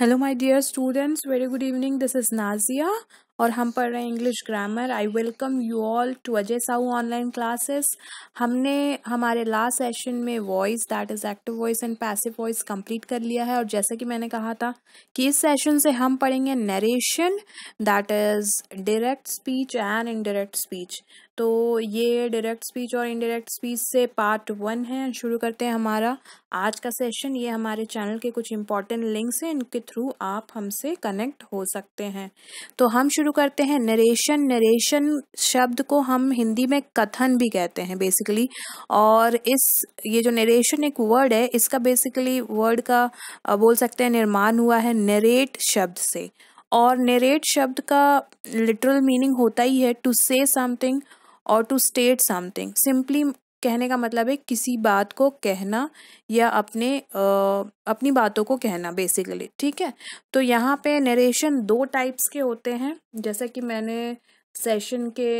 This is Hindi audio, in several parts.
Hello my dear students very good evening this is Nazia और हम पढ़ रहे हैं English grammar I welcome you all to Ajay Sahu online classes हमने हमारे लास्ट सेशन में voice that is active voice and passive voice complete कर लिया है और जैसा कि मैंने कहा था कि इस सेशन से हम पढ़ेंगे narration that is direct speech and indirect speech तो ये डायरेक्ट स्पीच और इनडायरेक्ट स्पीच से पार्ट वन है शुरू करते हैं हमारा आज का सेशन ये हमारे चैनल के कुछ इंपॉर्टेंट लिंक्स हैं इनके थ्रू आप हमसे कनेक्ट हो सकते हैं तो हम शुरू करते हैं नरेशन नरेशन शब्द को हम हिंदी में कथन भी कहते हैं बेसिकली और इस ये जो नरेशन एक वर्ड है इसका बेसिकली वर्ड का बोल सकते हैं निर्माण हुआ है नरेट शब्द से और नरेट शब्द का लिटरल मीनिंग होता ही है टू से समथिंग और टू स्टेट समथिंग सिंपली कहने का मतलब है किसी बात को कहना या अपने आ, अपनी बातों को कहना बेसिकली ठीक है तो यहाँ पे नरेशन दो टाइप्स के होते हैं जैसा कि मैंने सेशन के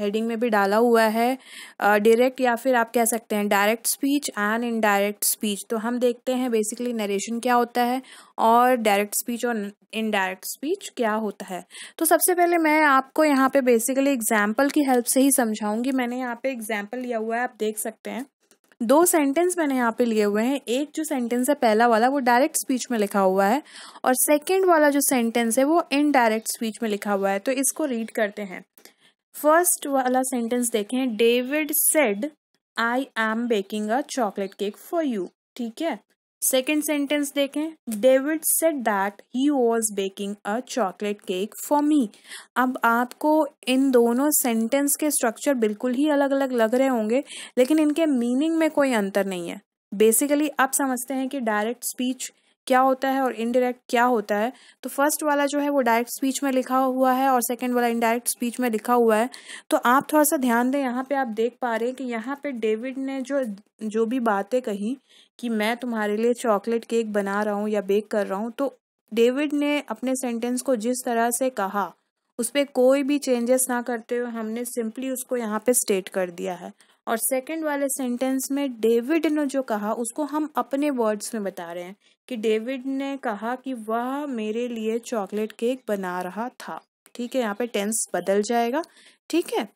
हेडिंग में भी डाला हुआ है डायरेक्ट या फिर आप कह सकते हैं direct speech and indirect speech तो हम देखते हैं बेसिकली नरेशन क्या होता है और डायरेक्ट स्पीच और इनडायरेक्ट स्पीच क्या होता है तो सबसे पहले मैं आपको यहाँ पे बेसिकली एग्जाम्पल की हेल्प से ही समझाऊंगी मैंने यहाँ पे एग्जाम्पल लिया हुआ है आप देख सकते हैं दो सेंटेंस मैंने यहाँ पे लिए हुए हैं एक जो सेंटेंस है पहला वाला वो डायरेक्ट स्पीच में लिखा हुआ है और सेकेंड वाला जो सेंटेंस है वो इनडायरेक्ट स्पीच में लिखा हुआ है तो इसको रीड करते हैं फर्स्ट वाला सेंटेंस देखें David said I am baking a chocolate cake for you ठीक है सेकेंड सेंटेंस देखें David said that he was baking a chocolate cake for me अब आपको इन दोनों सेंटेंस के स्ट्रक्चर बिल्कुल ही अलग अलग लग रहे होंगे लेकिन इनके मीनिंग में कोई अंतर नहीं है बेसिकली आप समझते हैं कि डायरेक्ट स्पीच क्या होता है और इनडायरेक्ट क्या होता है तो फर्स्ट वाला जो है वो डायरेक्ट स्पीच में लिखा हुआ है और सेकेंड वाला इनडायरेक्ट स्पीच में लिखा हुआ है तो आप थोड़ा सा ध्यान दें यहाँ पे आप देख पा रहे हैं कि यहाँ पे डेविड ने जो जो भी बातें कही कि मैं तुम्हारे लिए चॉकलेट केक बना रहा हूँ या बेक कर रहा हूँ तो डेविड ने अपने सेंटेंस को जिस तरह से कहा उस पर कोई भी चेंजेस ना करते हुए हमने सिंपली उसको यहाँ पे स्टेट कर दिया है और सेकंड वाले सेंटेंस में डेविड ने जो कहा उसको हम अपने वर्ड्स में बता रहे हैं कि डेविड ने कहा कि वह मेरे लिए चॉकलेट केक बना रहा था ठीक है यहाँ पे टेंस बदल जाएगा ठीक है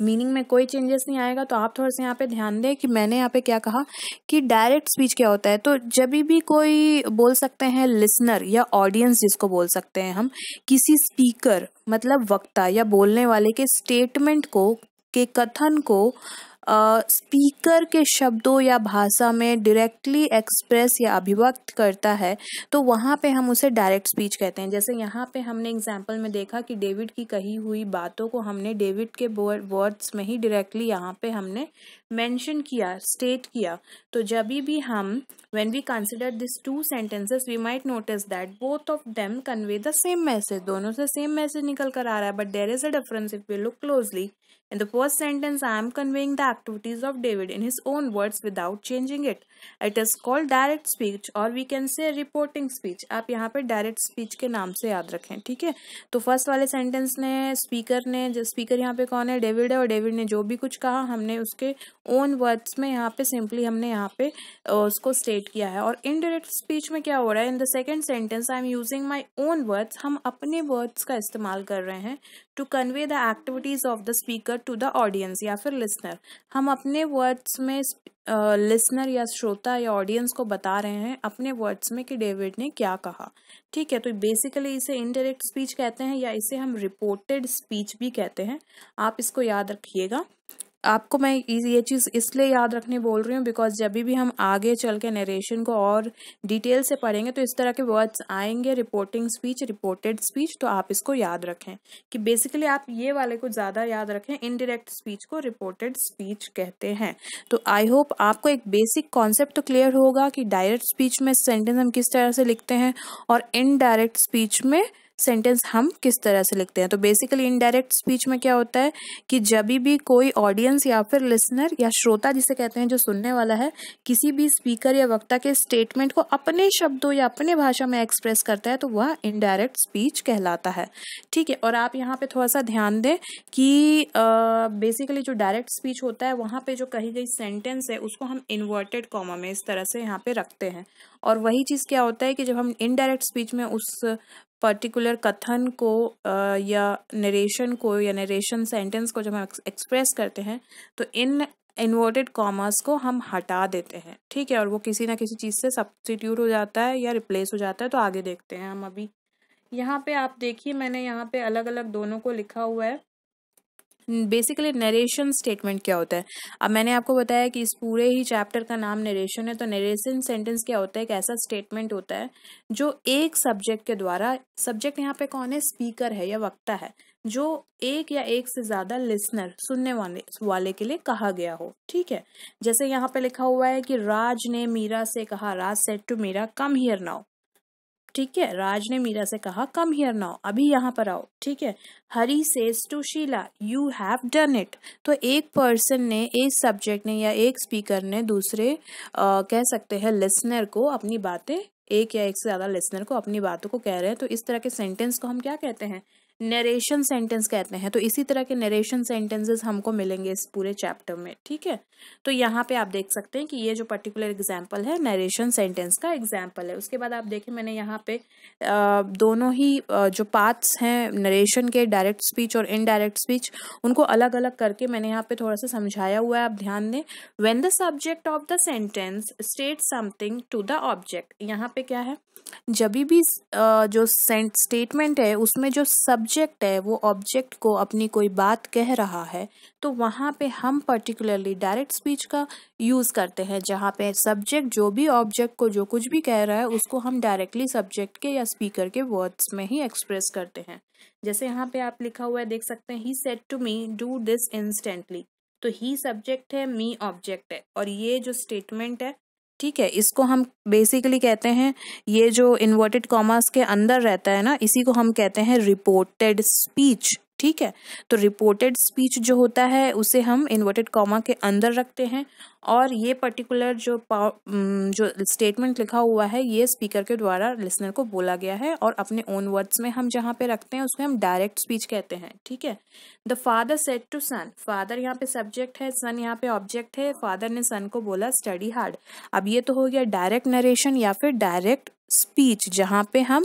मीनिंग में कोई चेंजेस नहीं आएगा तो आप थोड़ा सा यहाँ पे ध्यान दें कि मैंने यहाँ पे क्या कहा कि डायरेक्ट स्पीच क्या होता है तो जब भी कोई बोल सकते हैं लिसनर या ऑडियंस जिसको बोल सकते हैं हम किसी स्पीकर मतलब वक्ता या बोलने वाले के स्टेटमेंट को के कथन को स्पीकर के शब्दों या भाषा में डायरेक्टली एक्सप्रेस या अभिव्यक्त करता है तो वहाँ पे हम उसे डायरेक्ट स्पीच कहते हैं जैसे यहाँ पे हमने एग्जाम्पल में देखा कि डेविड की कही हुई बातों को हमने डेविड के वर्ड्स में ही डायरेक्टली यहाँ पे हमने मेंशन किया स्टेट किया तो जब भी हम when we consider this two sentences we might notice that both of them convey the same message दोनों से सेम मैसेज निकल कर आ रहा है but there is a difference if we look closely In the first sentence, I am conveying the activities of David in his own words without changing it. It is called direct speech or we can say reporting speech. आप यहाँ पे direct speech के नाम से याद रखें ठीक है तो first वाले sentence ने speaker ने जो speaker यहाँ पे कौन है David है और David ने जो भी कुछ कहा हमने उसके own words में यहाँ पे simply हमने यहाँ पे उसको state किया है और इनडायरेक्ट स्पीच में क्या हो रहा है in the second sentence I am using my own words हम अपने वर्ड्स का इस्तेमाल कर रहे हैं to convey the activities of the speaker to the audience या फिर लिसनर हम अपने वर्ड्स में लिसनर uh, या श्रोता या ऑडियंस को बता रहे हैं अपने वर्ड्स में कि डेविड ने क्या कहा ठीक है तो बेसिकली इसे इनडायरेक्ट स्पीच कहते हैं या इसे हम रिपोर्टेड स्पीच भी कहते हैं आप इसको याद रखिएगा आपको मैं ये चीज़ इसलिए याद रखने बोल रही हूँ बिकॉज जब भी हम आगे चल के नरेशन को और डिटेल से पढ़ेंगे तो इस तरह के वर्ड्स आएंगे रिपोर्टिंग स्पीच रिपोर्टेड स्पीच तो आप इसको याद रखें कि बेसिकली आप ये वाले को ज़्यादा याद रखें इनडिरेक्ट स्पीच को रिपोर्टेड स्पीच कहते हैं तो आई होप आपको एक बेसिक कॉन्सेप्ट तो क्लियर होगा कि डायरेक्ट स्पीच में सेंटेंस हम किस तरह से लिखते हैं और इनडायरेक्ट स्पीच में सेंटेंस हम किस तरह से लिखते हैं तो बेसिकली इनडायरेक्ट स्पीच में क्या होता है कि जब भी कोई ऑडियंस या फिर लिसनर या श्रोता जिसे कहते हैं जो सुनने वाला है किसी भी स्पीकर या वक्ता के स्टेटमेंट को अपने शब्दों या अपने भाषा में एक्सप्रेस करता है तो वह इनडायरेक्ट स्पीच कहलाता है ठीक है और आप यहाँ पे थोड़ा सा ध्यान दें कि बेसिकली जो डायरेक्ट स्पीच होता है वहाँ पे जो कही गई सेंटेंस है उसको हम इन्वर्टेड कॉमा में इस तरह से यहाँ पे रखते हैं और वही चीज़ क्या होता है कि जब हम इनडायरेक्ट स्पीच में उस पर्टिकुलर कथन को या नरेशन को या नरेशन सेंटेंस को जब हम एक्सप्रेस करते हैं तो इन इन्वर्टेड कॉमर्स को हम हटा देते हैं ठीक है और वो किसी ना किसी चीज़ से सब्सटीट्यूट हो जाता है या रिप्लेस हो जाता है तो आगे देखते हैं हम अभी यहाँ पे आप देखिए मैंने यहाँ पे अलग अलग दोनों को लिखा हुआ है बेसिकली नरेशन स्टेटमेंट क्या होता है अब मैंने आपको बताया कि इस पूरे ही चैप्टर का नाम नरेशन है तो नरेशन सेंटेंस क्या होता है एक ऐसा स्टेटमेंट होता है जो एक सब्जेक्ट के द्वारा सब्जेक्ट यहाँ पे कौन है स्पीकर है या वक्ता है जो एक या एक से ज़्यादा लिसनर सुनने वाले वाले के लिए कहा गया हो ठीक है जैसे यहाँ पे लिखा हुआ है कि राज ने मीरा से कहा Raj said to Meera come here now ठीक है राज ने मीरा से कहा कम हियर नाउ अभी यहाँ पर आओ ठीक है Hari says to Sheela you have done it तो एक पर्सन ने एक सब्जेक्ट ने या एक स्पीकर ने दूसरे आ, कह सकते हैं लिसनर को अपनी बातें एक या एक से ज़्यादा लिसनर को अपनी बातों को कह रहे हैं तो इस तरह के सेंटेंस को हम क्या कहते हैं नरेशन सेंटेंस कहते हैं तो इसी तरह के नरेशन सेंटेंसेस हमको मिलेंगे इस पूरे चैप्टर में ठीक है तो यहाँ पे आप देख सकते हैं कि ये जो पर्टिकुलर एग्जाम्पल है नरेशन सेंटेंस का एग्जाम्पल है उसके बाद आप देखें मैंने यहाँ पे दोनों ही जो पार्ट्स हैं नरेशन के डायरेक्ट स्पीच और इनडायरेक्ट स्पीच उनको अलग अलग करके मैंने यहाँ पे थोड़ा सा समझाया हुआ है आप ध्यान दें when the subject of the sentence state something to the object यहाँ पे क्या है जब भी जो स्टेटमेंट है उसमें जो सब्जेक्ट ऑब्जेक्ट है वो ऑब्जेक्ट को अपनी कोई बात कह रहा है तो वहाँ पे हम पर्टिकुलरली डायरेक्ट स्पीच का यूज़ करते हैं जहाँ पे सब्जेक्ट जो भी ऑब्जेक्ट को जो कुछ भी कह रहा है उसको हम डायरेक्टली सब्जेक्ट के या स्पीकर के वर्ड्स में ही एक्सप्रेस करते हैं जैसे यहाँ पे आप लिखा हुआ है देख सकते हैं he said to me do this instantly तो ही सब्जेक्ट है मी ऑब्जेक्ट है और ये जो स्टेटमेंट है ठीक है इसको हम बेसिकली कहते हैं ये जो इन्वर्टेड कॉमर्स के अंदर रहता है ना इसी को हम कहते हैं रिपोर्टेड स्पीच ठीक है तो रिपोर्टेड स्पीच जो होता है उसे हम इन्वर्टेड कॉमा के अंदर रखते हैं और ये पर्टिकुलर जो जो स्टेटमेंट लिखा हुआ है ये स्पीकर के द्वारा लिसनर को बोला गया है और अपने ओन वर्ड्स में हम जहाँ पे रखते हैं उसमें हम डायरेक्ट स्पीच कहते हैं ठीक है the father said to son father यहाँ पे सब्जेक्ट है सन यहाँ पे ऑब्जेक्ट है फादर ने सन को बोला स्टडी हार्ड अब ये तो हो गया डायरेक्ट नरेशन या फिर डायरेक्ट स्पीच जहाँ पे हम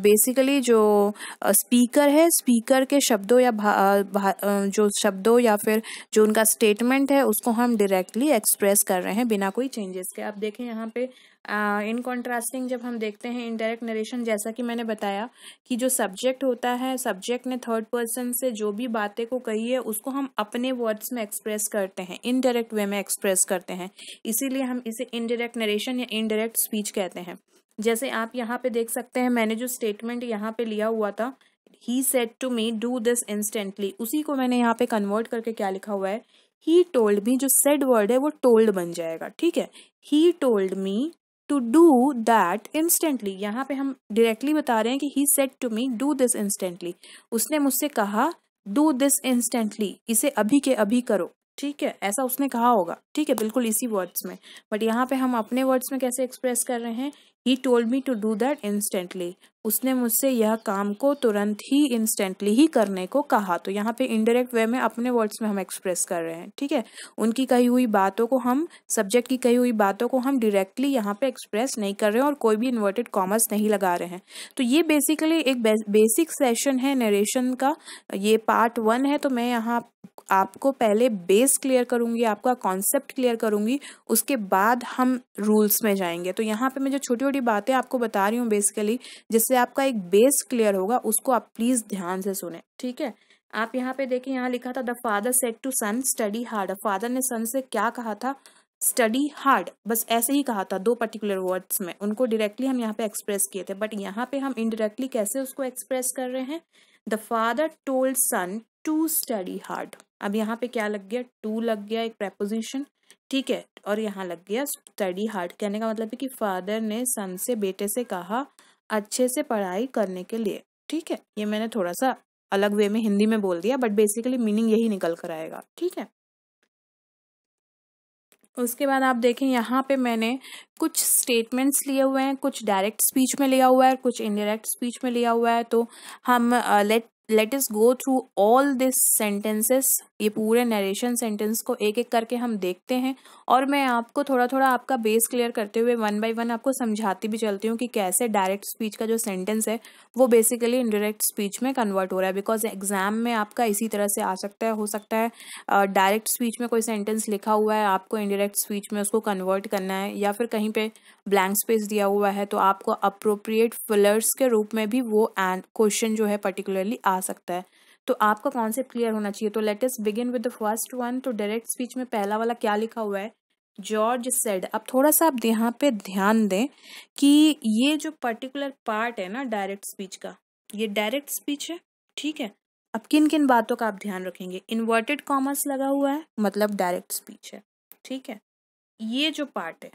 बेसिकली uh, जो स्पीकर uh, है स्पीकर के शब्दों या भा, भा, जो शब्दों या फिर जो उनका स्टेटमेंट है उसको हम डायरेक्टली डायरेक्टली एक्सप्रेस कर रहे हैं बिना कोई चेंजेस के आप देखें यहाँ पे इन कॉन्ट्रास्टिंग जब हम देखते हैं इनडायरेक्ट नरेशन जैसा कि मैंने बताया कि जो सब्जेक्ट होता है सब्जेक्ट ने थर्ड पर्सन से जो भी बातें को कही है उसको हम अपने वर्ड्स में एक्सप्रेस करते हैं इनडायरेक्ट वे में एक्सप्रेस करते हैं इसीलिए हम इसे इनडायरेक्ट नरेशन या इनडायरेक्ट स्पीच कहते हैं जैसे आप यहाँ पे देख सकते हैं मैंने जो स्टेटमेंट यहाँ पे लिया हुआ था he said to me do this instantly उसी को मैंने यहाँ पे कन्वर्ट करके क्या लिखा हुआ है ही टोल्ड मी जो सेड वर्ड है वो टोल्ड बन जाएगा ठीक है he told me to do that instantly यहाँ पे हम डायरेक्टली बता रहे हैं कि he said to me do this instantly उसने मुझसे कहा डू दिस इंस्टेंटली इसे अभी के अभी करो ठीक है ऐसा उसने कहा होगा ठीक है बिल्कुल इसी वर्ड्स में बट यहाँ पे हम अपने वर्ड्स में कैसे एक्सप्रेस कर रहे हैं he told me to do that instantly उसने मुझसे यह काम को तुरंत ही इंस्टेंटली ही करने को कहा तो यहाँ पे इनडायरेक्ट वे में अपने वर्ड्स में हम एक्सप्रेस कर रहे हैं ठीक है उनकी कही हुई बातों को हम सब्जेक्ट की कही हुई बातों को हम डायरेक्टली यहाँ पे एक्सप्रेस नहीं कर रहे हैं और कोई भी इन्वर्टेड कॉमर्स नहीं लगा रहे हैं तो ये बेसिकली एक बेसिक सेशन है नरेशन का ये पार्ट वन है तो मैं यहाँ आपको पहले बेस क्लियर करूंगी आपका कॉन्सेप्ट क्लियर करूंगी उसके बाद हम रूल्स में जाएंगे तो यहाँ पे मैं जो छोटी छोटी बातें आपको बता रही हूँ बेसिकली जिससे इससे आपका एक बेस क्लियर होगा उसको आप प्लीज़ ध्यान से सुने ठीक है आप यहाँ पे देखें यहाँ लिखा था the father said to son study hard father ने सन से क्या कहा था स्टडी हार्ड बस ऐसे ही कहा था दो पर्टिकुलर वर्ड्स में उनको डायरेक्टली हम यहाँ पे एक्सप्रेस किए थे बट यहाँ पे हम इनडायरेक्टली कैसे उसको एक्सप्रेस कर रहे हैं the father told son to study hard अब यहाँ पे क्या लग गया टू लग गया एक प्रेपोजिशन ठीक है और यहाँ लग गया स्टडी हार्ड कहने का मतलब है कि फादर ने सन से बेटे से कहा अच्छे से पढ़ाई करने के लिए ठीक है ये मैंने थोड़ा सा अलग वे में हिंदी में बोल दिया बट बेसिकली मीनिंग यही निकल कर आएगा ठीक है उसके बाद आप देखें यहाँ पे मैंने कुछ स्टेटमेंट्स लिए हुए हैं कुछ डायरेक्ट स्पीच में लिया हुआ है कुछ इनडायरेक्ट स्पीच में लिया हुआ है तो हम late uh, let's go through all this sentences ये पूरे नरेशन सेंटेंस को एक एक करके हम देखते हैं और मैं आपको थोड़ा थोड़ा आपका बेस क्लियर करते हुए वन बाय वन आपको समझाती भी चलती हूँ कि कैसे डायरेक्ट स्पीच का जो सेंटेंस है वो बेसिकली इनडायरेक्ट स्पीच में कन्वर्ट हो रहा है बिकॉज एग्जाम में आपका इसी तरह से आ सकता है हो सकता है डायरेक्ट uh, स्पीच में कोई सेंटेंस लिखा हुआ है आपको इनडायरेक्ट स्पीच में उसको कन्वर्ट करना है या फिर कहीं पर ब्लैंक स्पेस दिया हुआ है तो आपको अप्रोप्रिएट फिलर्स के रूप में भी वो क्वेश्चन जो है पर्टिकुलरली आ सकता है तो आपका कॉन्सेप्ट क्लियर होना चाहिए तो let's begin with the first one तो डायरेक्ट स्पीच में पहला वाला क्या लिखा हुआ है जॉर्ज सेड अब थोड़ा सा आप यहाँ पे ध्यान दें कि ये जो पर्टिकुलर पार्ट है ना डायरेक्ट स्पीच का ये डायरेक्ट स्पीच है ठीक है अब किन किन बातों का आप ध्यान रखेंगे इन्वर्टेड कॉमर्स लगा हुआ है मतलब डायरेक्ट स्पीच है ठीक है ये जो पार्ट है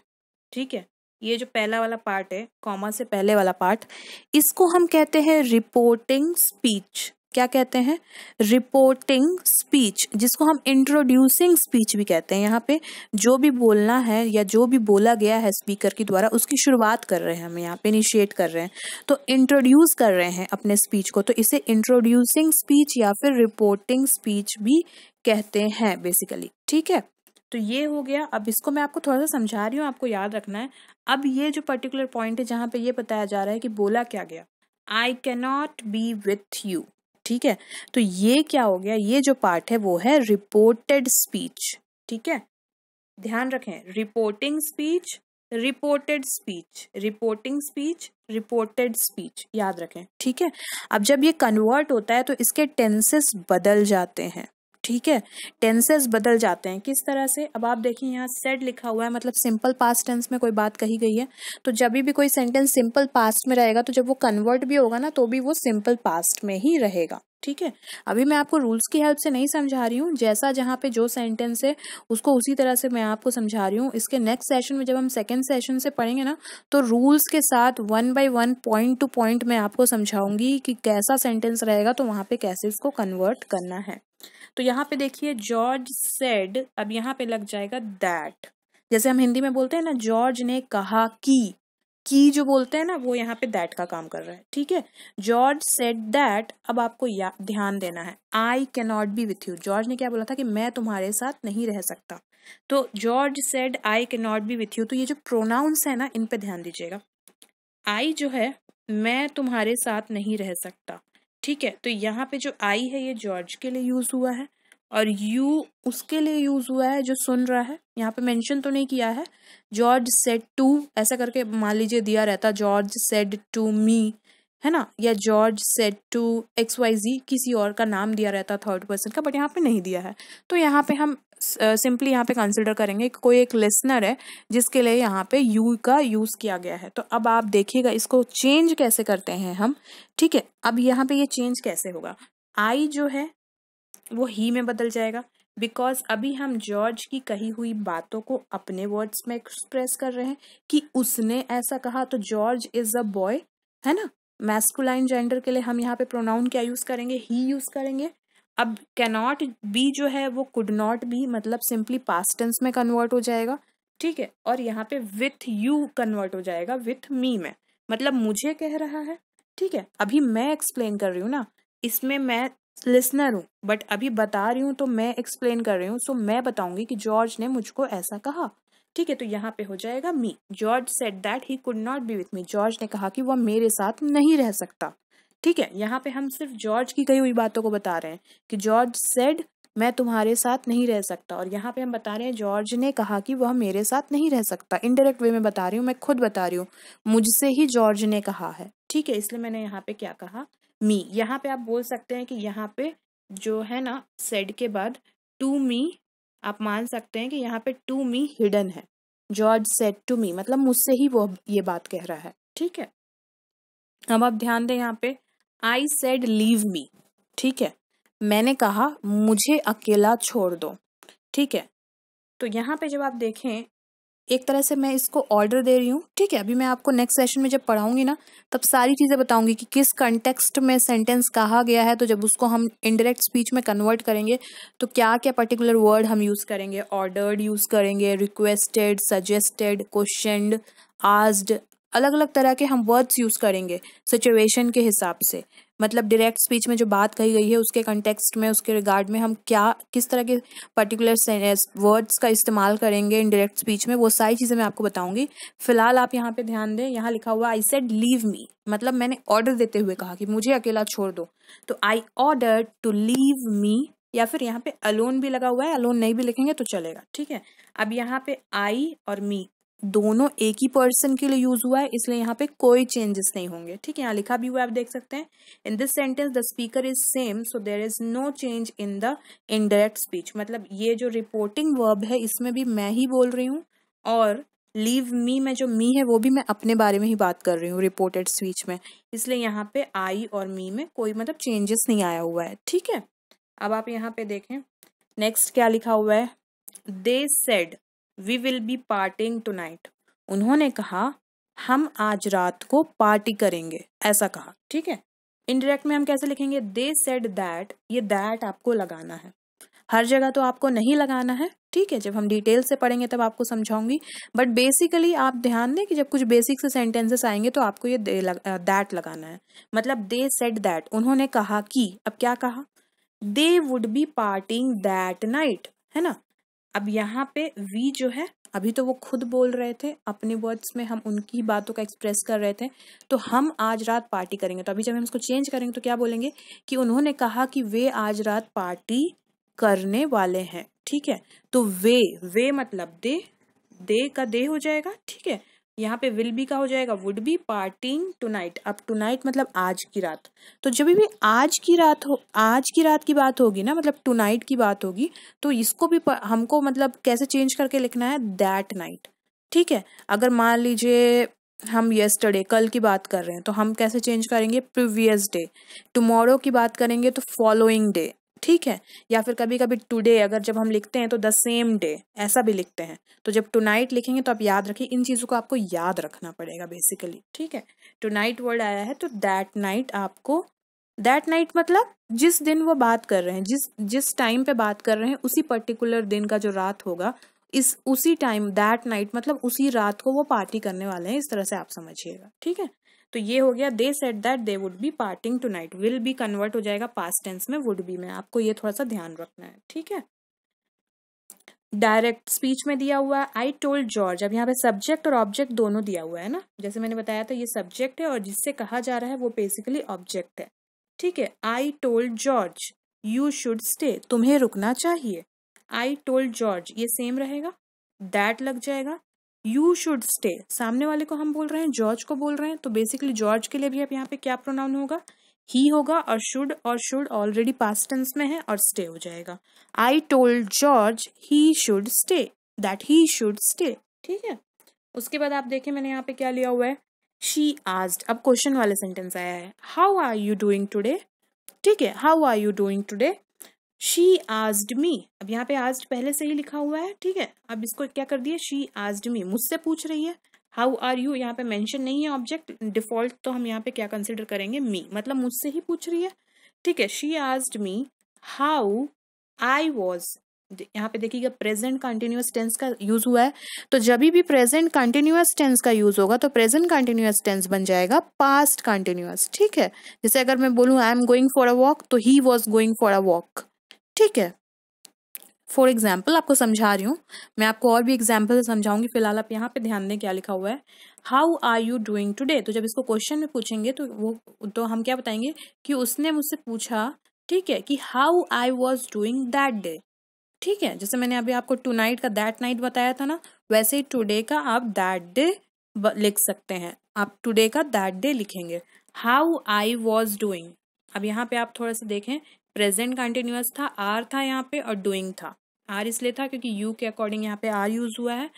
ठीक है ये जो पहला वाला पार्ट है कॉमा से पहले वाला पार्ट इसको हम कहते हैं रिपोर्टिंग स्पीच क्या कहते हैं रिपोर्टिंग स्पीच जिसको हम इंट्रोड्यूसिंग स्पीच भी कहते हैं यहाँ पे जो भी बोलना है या जो भी बोला गया है स्पीकर के द्वारा उसकी शुरुआत कर रहे हैं हम यहाँ पे इनिशिएट कर रहे हैं तो इंट्रोड्यूस कर रहे हैं अपने स्पीच को तो इसे इंट्रोड्यूसिंग स्पीच या फिर रिपोर्टिंग स्पीच भी कहते हैं बेसिकली ठीक है तो ये हो गया अब इसको मैं आपको थोड़ा सा समझा रही हूँ आपको याद रखना है अब ये जो पर्टिकुलर पॉइंट है जहाँ पे ये बताया जा रहा है कि बोला क्या गया I cannot be with you ठीक है तो ये क्या हो गया ये जो पार्ट है वो है रिपोर्टेड स्पीच ठीक है ध्यान रखें reporting speech reported speech reporting speech reported speech याद रखें ठीक है अब जब ये कन्वर्ट होता है तो इसके टेंसेस बदल जाते हैं ठीक है टेंसेस बदल जाते हैं किस तरह से अब आप देखिए यहाँ सेड लिखा हुआ है मतलब सिंपल पास्ट टेंस में कोई बात कही गई है तो जब भी कोई सेंटेंस सिंपल पास्ट में रहेगा तो जब वो कन्वर्ट भी होगा ना तो भी वो सिंपल पास्ट में ही रहेगा ठीक है अभी मैं आपको रूल्स की हेल्प से नहीं समझा रही हूँ जैसा जहाँ पे जो सेंटेंस है उसको उसी तरह से मैं आपको समझा रही हूँ इसके नेक्स्ट सेशन में जब हम सेकेंड सेशन से पढ़ेंगे ना तो रूल्स के साथ one by one point to point मैं आपको समझाऊंगी कि कैसा सेंटेंस रहेगा तो वहाँ पे कैसे इसको कन्वर्ट करना है तो यहाँ पे देखिए जॉर्ज सेड अब यहाँ पे लग जाएगा दैट जैसे हम हिंदी में बोलते हैं ना जॉर्ज ने कहा कि की जो बोलते हैं ना वो यहाँ पे दैट का काम कर रहा है ठीक है जॉर्ज सेड दैट अब आपको ध्यान देना है I cannot be with you George ने क्या बोला था कि मैं तुम्हारे साथ नहीं रह सकता तो George said I cannot be with you तो ये जो प्रोनाउंस है ना इन पे ध्यान दीजिएगा आई जो है मैं तुम्हारे साथ नहीं रह सकता ठीक है तो यहाँ पे जो आई है ये जॉर्ज के लिए यूज़ हुआ है और यू उसके लिए यूज़ हुआ है जो सुन रहा है यहाँ पे मेंशन तो नहीं किया है जॉर्ज सेड टू ऐसा करके मान लीजिए दिया रहता जॉर्ज सेड टू मी है ना या George said to X Y Z किसी और का नाम दिया रहता थर्ड पर्सन का बट यहाँ पे नहीं दिया है तो यहाँ पे हम सिंपली यहाँ पे कंसिडर करेंगे कि कोई एक लिसनर है जिसके लिए यहाँ पे यू का यूज़ किया गया है तो अब आप देखिएगा इसको चेंज कैसे करते हैं हम ठीक है अब यहाँ पे ये चेंज कैसे होगा आई जो है वो ही में बदल जाएगा बिकॉज अभी हम जॉर्ज की कही हुई बातों को अपने वर्ड्स में एक्सप्रेस कर रहे हैं कि उसने ऐसा कहा तो जॉर्ज इज़ अ बॉय है ना मैस्कुलाइन जेंडर के लिए हम यहाँ पे प्रोनाउन क्या यूज़ करेंगे ही यूज़ करेंगे अब कैनॉट बी जो है वो कुड नॉट बी मतलब सिंपली पास टेंस में कन्वर्ट हो जाएगा ठीक है और यहाँ पे विथ यू कन्वर्ट हो जाएगा विथ मी में मतलब मुझे कह रहा है ठीक है अभी मैं एक्सप्लेन कर रही हूँ ना इसमें मैं लिसनर हूँ बट अभी बता रही हूँ तो मैं एक्सप्लेन कर रही हूँ सो मैं बताऊंगी कि जॉर्ज ने मुझको ऐसा कहा ठीक है तो यहाँ पे हो जाएगा me George said that he could not be with me George ने कहा कि वह मेरे साथ नहीं रह सकता ठीक है यहाँ पे हम सिर्फ जॉर्ज की कई हुई बातों को बता रहे हैं कि जॉर्ज सेड मैं तुम्हारे साथ नहीं रह सकता और यहाँ पे हम बता रहे हैं जॉर्ज ने कहा कि वह मेरे साथ नहीं रह सकता इनडायरेक्ट वे में बता रही हूँ मैं खुद बता रही हूँ मुझसे ही जॉर्ज ने कहा है ठीक है इसलिए मैंने यहाँ पे क्या कहा मी यहाँ पे आप बोल सकते हैं कि यहाँ पे जो है ना सेड के बाद टू मी आप मान सकते हैं कि यहाँ पे टू मी हिडन है जॉर्ज सेट टू मी मतलब मुझसे ही वो ये बात कह रहा है ठीक है अब आप ध्यान दें यहाँ पे आई सेड लीव मी ठीक है मैंने कहा मुझे अकेला छोड़ दो ठीक है तो यहाँ पे जब आप देखें एक तरह से मैं इसको ऑर्डर दे रही हूँ ठीक है अभी मैं आपको नेक्स्ट सेशन में जब पढ़ाऊंगी ना तब सारी चीज़ें बताऊंगी कि किस कंटेक्स्ट में सेंटेंस कहा गया है तो जब उसको हम इनडायरेक्ट स्पीच में कन्वर्ट करेंगे तो क्या क्या पर्टिकुलर वर्ड हम यूज़ करेंगे ऑर्डर्ड यूज़ करेंगे रिक्वेस्टेड सजेस्टेड क्वेश्चन आज्ड अलग अलग तरह के हम वर्ड्स यूज़ करेंगे सिचुएशन के हिसाब से मतलब डायरेक्ट स्पीच में जो बात कही गई है उसके कंटेक्स्ट में उसके रिगार्ड में हम क्या किस तरह के पर्टिकुलर वर्ड्स का इस्तेमाल करेंगे इनडायरेक्ट स्पीच में वो सारी चीज़ें मैं आपको बताऊंगी फिलहाल आप यहाँ पे ध्यान दें यहाँ लिखा हुआ आई सेड लीव मी मतलब मैंने ऑर्डर देते हुए कहा कि मुझे अकेला छोड़ दो तो I order to leave me या फिर यहाँ पे अलोन भी लगा हुआ है अलोन नहीं भी लिखेंगे तो चलेगा ठीक है अब यहाँ पे आई और मी दोनों एक ही पर्सन के लिए यूज हुआ है इसलिए यहाँ पे कोई चेंजेस नहीं होंगे ठीक है यहाँ लिखा भी हुआ आप देख सकते हैं in this sentence the speaker is same so there is no change in the indirect speech मतलब ये जो रिपोर्टिंग वर्ब है इसमें भी मैं ही बोल रही हूँ और लीव मी में जो मी है वो भी मैं अपने बारे में ही बात कर रही हूँ रिपोर्टेड स्पीच में इसलिए यहाँ पे आई और मी में कोई मतलब चेंजेस नहीं आया हुआ है ठीक है अब आप यहाँ पे देखें नेक्स्ट क्या लिखा हुआ है they said we will be parting tonight उन्होंने कहा हम आज रात को पार्टी करेंगे ऐसा कहा ठीक है इनडायरेक्ट में हम कैसे लिखेंगे दे सेड दैट ये दैट आपको लगाना है हर जगह तो आपको नहीं लगाना है ठीक है जब हम डिटेल से पढ़ेंगे तब आपको समझाऊंगी बट बेसिकली आप ध्यान दें कि जब कुछ बेसिक से सेंटेंसेस आएंगे तो आपको ये दैट लग, दैट लगाना है मतलब दे सेड दैट उन्होंने कहा कि अब क्या कहा they would be parting that night है ना अब यहाँ पे वी जो है अभी तो वो खुद बोल रहे थे अपने वर्ड्स में हम उनकी बातों का एक्सप्रेस कर रहे थे तो हम आज रात पार्टी करेंगे तो अभी जब हम इसको चेंज करेंगे तो क्या बोलेंगे कि उन्होंने कहा कि वे आज रात पार्टी करने वाले हैं ठीक है तो वे वे मतलब दे दे का दे हो जाएगा ठीक है यहाँ पे विल बी का हो जाएगा would be parting tonight अब टू नाइट मतलब आज की रात तो जब भी आज की रात हो आज की रात की बात होगी ना मतलब टू नाइट की बात होगी तो इसको भी हमको मतलब कैसे चेंज करके लिखना है दैट नाइट ठीक है अगर मान लीजिए हम येस्टरडे कल की बात कर रहे हैं तो हम कैसे चेंज करेंगे प्रीवियस डे टुमारो की बात करेंगे तो फॉलोइंग डे ठीक है या फिर कभी कभी टुडे अगर जब हम लिखते हैं तो द सेम डे ऐसा भी लिखते हैं तो जब टू नाइट लिखेंगे तो आप याद रखिए इन चीज़ों को आपको याद रखना पड़ेगा बेसिकली ठीक है टू नाइट वर्ड आया है तो दैट नाइट आपको दैट नाइट मतलब जिस दिन वो बात कर रहे हैं जिस जिस टाइम पे बात कर रहे हैं उसी पर्टिकुलर दिन का जो रात होगा इस उसी टाइम दैट नाइट मतलब उसी रात को वो पार्टी करने वाले हैं इस तरह से आप समझिएगा ठीक है तो ये हो गया they said that they would be parting tonight will be convert हो जाएगा पास्ट टेंस में वुड बी में आपको ये थोड़ा सा ध्यान रखना है ठीक है डायरेक्ट स्पीच में दिया हुआ है आई टोल्ड जॉर्ज अब यहाँ पे सब्जेक्ट और ऑब्जेक्ट दोनों दिया हुआ है ना जैसे मैंने बताया था ये सब्जेक्ट है और जिससे कहा जा रहा है वो बेसिकली ऑब्जेक्ट है ठीक है I told George you should stay तुम्हें रुकना चाहिए आई टोल्ड जॉर्ज ये सेम रहेगा दैट लग जाएगा यू शुड स्टे सामने वाले को हम बोल रहे हैं जॉर्ज को बोल रहे हैं तो बेसिकली जॉर्ज के लिए भी अब यहाँ पे क्या प्रोनाउन होगा ही होगा और शुड और शुड ऑलरेडी पास टेंस में है और स्टे हो जाएगा I told George he should stay that he should stay ठीक है उसके बाद आप देखें मैंने यहाँ पे क्या लिया हुआ है शी आस्ट अब क्वेश्चन वाले सेंटेंस आया है how are you doing today ठीक है how are you doing today she asked me अब यहाँ पे आज पहले से ही लिखा हुआ है ठीक है अब इसको क्या कर दिए शी आज्ड मी मुझसे पूछ रही है हाउ आर यू यहाँ पे मैंशन नहीं है ऑब्जेक्ट डिफॉल्ट तो हम यहाँ पे क्या कंसिडर करेंगे मी मतलब मुझसे ही पूछ रही है ठीक है she asked me how I was यहाँ पे देखिएगा प्रेजेंट कंटिन्यूस टेंस का यूज हुआ है तो जब भी प्रेजेंट कंटिन्यूस टेंस का यूज होगा तो प्रेजेंट कंटिन्यूस टेंस बन जाएगा पास्ट कंटिन्यूस ठीक है जैसे अगर मैं बोलूँ I am going for a walk तो he was going for a walk ठीक है फॉर एग्जाम्पल आपको समझा रही हूँ मैं आपको और भी एग्जाम्पल समझाऊंगी फिलहाल आप यहाँ पे ध्यान दें क्या लिखा हुआ है how are you doing today तो जब इसको क्वेश्चन में पूछेंगे तो वो तो हम क्या बताएंगे कि उसने मुझसे पूछा ठीक है कि how I was doing that day ठीक है जैसे मैंने अभी आपको टू नाइट का दैट नाइट बताया था ना वैसे ही टूडे का आप दैट डे लिख सकते हैं आप टूडे का दैट डे लिखेंगे हाउ आई वॉज डूइंग अब यहाँ पे आप थोड़ा सा देखें प्रेजेंट कंटिन्यूस था आर था यहाँ पे और डूइंग था आर इसलिए था क्योंकि यू के अकॉर्डिंग यहाँ पे आर यूज़ हुआ है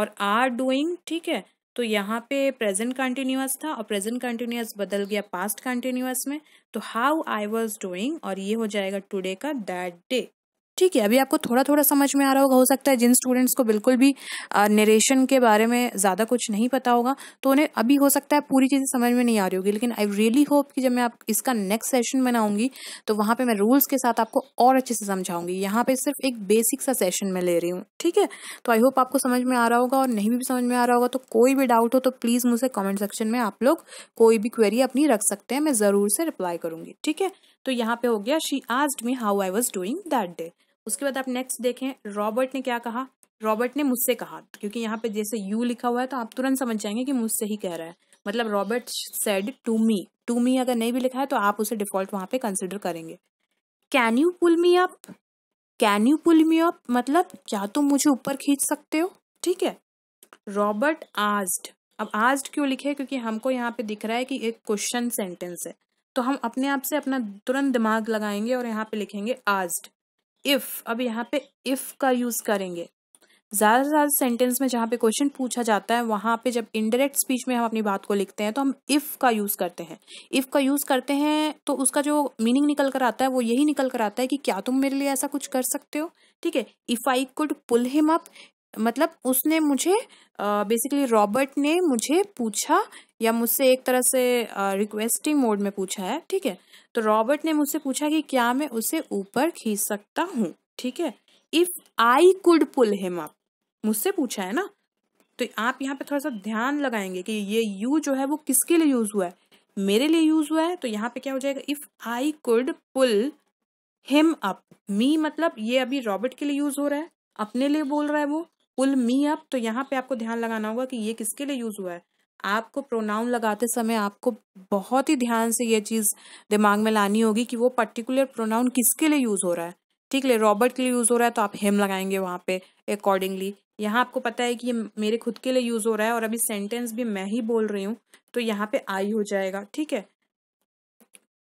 और आर डूइंग ठीक है तो यहाँ पे प्रेजेंट कंटिन्यूस था और प्रेजेंट कंटिन्यूस बदल गया पास्ट कंटिन्यूस में तो हाउ आई वॉज डूइंग और ये हो जाएगा टुडे का दैट डे ठीक है अभी आपको थोड़ा थोड़ा समझ में आ रहा होगा हो सकता है जिन स्टूडेंट्स को बिल्कुल भी नरेशन के बारे में ज़्यादा कुछ नहीं पता होगा तो उन्हें अभी हो सकता है पूरी चीज़ें समझ में नहीं आ रही होगी लेकिन आई रियली होप कि जब मैं आप इसका नेक्स्ट सेशन बनाऊंगी तो वहाँ पर मैं रूल्स के साथ आपको और अच्छे से समझाऊंगी यहाँ पर सिर्फ एक बेसिक सा सेशन मैं ले रही हूँ ठीक है तो आई होप आपको समझ में आ रहा होगा और नहीं भी समझ में आ रहा होगा तो कोई भी डाउट हो तो प्लीज़ मुझे कॉमेंट सेक्शन में आप लोग कोई भी क्वेरी अपनी रख सकते हैं मैं ज़रूर से रिप्लाई करूँगी ठीक है तो यहाँ पे हो गया शी आज me how I was doing that day उसके बाद आप नेक्स्ट देखें रॉबर्ट ने क्या कहा रॉबर्ट ने मुझसे कहा क्योंकि यहाँ पे जैसे यू लिखा हुआ है तो आप तुरंत समझ जाएंगे कि मुझसे ही कह रहा है मतलब Robert said to me to me अगर नहीं भी लिखा है तो आप उसे डिफॉल्ट वहां पे कंसिडर करेंगे can you pull me up can you pull me up मतलब क्या तुम तो मुझे ऊपर खींच सकते हो ठीक है रॉबर्ट आज्ड अब आज्ड क्यों लिखे क्योंकि हमको यहाँ पे दिख रहा है कि एक क्वेश्चन सेंटेंस है तो हम अपने आप से अपना तुरंत दिमाग लगाएंगे और यहाँ पे लिखेंगे आज्ड इफ़ अब यहाँ पे इफ़ का यूज़ करेंगे ज़्यादा से ज़्यादा सेंटेंस में जहाँ पे क्वेश्चन पूछा जाता है वहाँ पे जब इनडायरेक्ट स्पीच में हम अपनी बात को लिखते हैं तो हम इफ़ का यूज़ करते हैं इफ़ का यूज़ करते हैं तो उसका जो मीनिंग निकल कर आता है वो यही निकल कर आता है कि क्या तुम मेरे लिए ऐसा कुछ कर सकते हो ठीक है if I could pull him up मतलब उसने मुझे बेसिकली रॉबर्ट ने मुझे पूछा या मुझसे एक तरह से रिक्वेस्टिंग मोड में पूछा है ठीक है तो रॉबर्ट ने मुझसे पूछा कि क्या मैं उसे ऊपर खींच सकता हूँ ठीक है if I could pull him up मुझसे पूछा है ना तो आप यहाँ पे थोड़ा सा ध्यान लगाएंगे कि ये यू जो है वो किसके लिए यूज़ हुआ है मेरे लिए यूज़ हुआ है तो यहाँ पे क्या हो जाएगा if I could pull him up me मतलब ये अभी रॉबर्ट के लिए यूज़ हो रहा है अपने लिए बोल रहा है वो पुल मी अप तो यहाँ पे आपको ध्यान लगाना होगा कि ये किसके लिए यूज हुआ है आपको प्रोनाउन लगाते समय आपको बहुत ही ध्यान से ये चीज़ दिमाग में लानी होगी कि वो पर्टिकुलर प्रोनाउन किसके लिए यूज़ हो रहा है ठीक है रॉबर्ट के लिए यूज़ हो रहा है तो आप हेम लगाएंगे वहां पे अकॉर्डिंगली यहाँ आपको पता है कि ये मेरे खुद के लिए यूज़ हो रहा है और अभी सेंटेंस भी मैं ही बोल रही हूँ तो यहाँ पे आई हो जाएगा ठीक है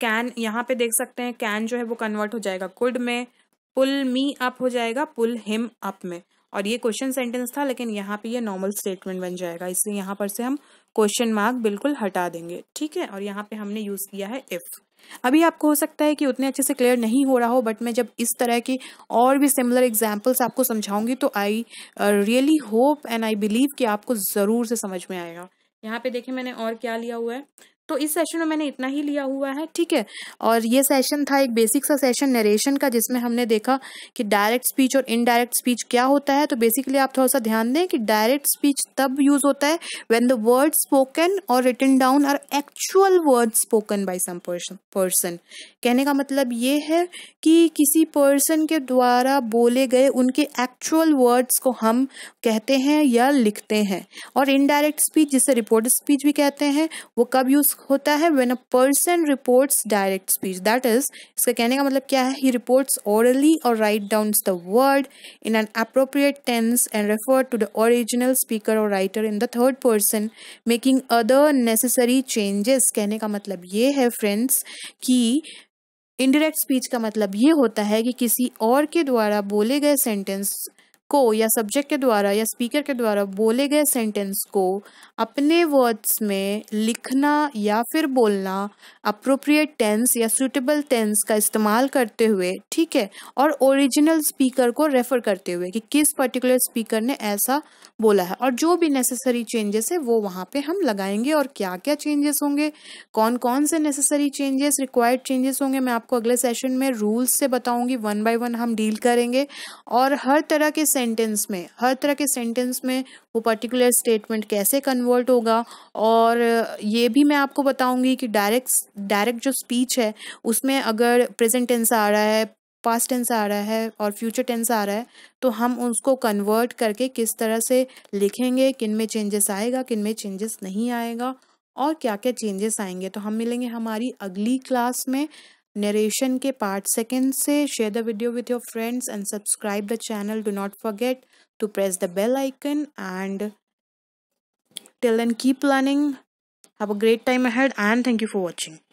कैन यहाँ पे देख सकते हैं कैन जो है वो कन्वर्ट हो जाएगा कुड में पुल मी अप हो जाएगा पुल हिम अप में और ये क्वेश्चन सेंटेंस था लेकिन यहाँ पे ये नॉर्मल स्टेटमेंट बन जाएगा इसलिए यहाँ पर से हम क्वेश्चन मार्क बिल्कुल हटा देंगे ठीक है और यहाँ पे हमने यूज़ किया है इफ़ अभी आपको हो सकता है कि उतने अच्छे से क्लियर नहीं हो रहा हो बट मैं जब इस तरह की और भी सिमिलर एग्जाम्पल्स आपको समझाऊंगी तो I really hope and I believe कि आपको ज़रूर से समझ में आएगा यहाँ पे देखिए मैंने और क्या लिया हुआ है तो इस सेशन में मैंने इतना ही लिया हुआ है ठीक है और ये सेशन था एक बेसिक सा सेशन नरेशन का जिसमें हमने देखा कि डायरेक्ट स्पीच और इनडायरेक्ट स्पीच क्या होता है तो बेसिकली आप थोड़ा सा ध्यान दें कि डायरेक्ट स्पीच तब यूज होता है व्हेन द वर्ड स्पोकन और written down are actual word spoken by some person कहने का मतलब ये है कि किसी पर्सन के द्वारा बोले गए उनके एक्चुअल वर्ड्स को हम कहते हैं या लिखते हैं और इनडायरेक्ट स्पीच जिसे रिपोर्ट स्पीच भी कहते हैं वो कब यूज होता है when a person reports direct speech that is इसका कहने का मतलब क्या है ही रिपोर्ट्स ओरली और write down the word in an appropriate tense and refer to the original speaker और writer in the third person making other necessary changes कहने का मतलब ये है फ्रेंड्स कि इनडायरेक्ट स्पीच का मतलब ये होता है कि किसी और के द्वारा बोले गए सेंटेंस को या सब्जेक्ट के द्वारा या स्पीकर के द्वारा बोले गए सेंटेंस को अपने वर्ड्स में लिखना या फिर बोलना अप्रोप्रिएट टेंस या सूटेबल टेंस का इस्तेमाल करते हुए ठीक है और ओरिजिनल स्पीकर को रेफ़र करते हुए कि किस पर्टिकुलर स्पीकर ने ऐसा बोला है और जो भी नेसेसरी चेंजेस है वो वहाँ पे हम लगाएंगे और क्या क्या चेंजेस होंगे कौन कौन से नेसेसरी चेंजेस रिक्वायर्ड चेंजेस होंगे मैं आपको अगले सेशन में रूल्स से बताऊँगी वन बाई वन हम डील करेंगे और हर तरह के सेंटेंस में हर तरह के सेंटेंस में वो पर्टिकुलर स्टेटमेंट कैसे कन्वर्ट होगा और ये भी मैं आपको बताऊंगी कि डायरेक्ट डायरेक्ट जो स्पीच है उसमें अगर प्रेजेंट टेंस आ रहा है पास्ट टेंस आ रहा है और फ्यूचर टेंस आ रहा है तो हम उसको कन्वर्ट करके किस तरह से लिखेंगे किन में चेंजेस आएगा किन में चेंजेस नहीं आएगा और क्या क्या चेंजेस आएंगे तो हम मिलेंगे हमारी अगली क्लास में narration ke part second se share the video with your friends and subscribe the channel do not forget to press the bell icon and till then keep learning have a great time ahead and thank you for watching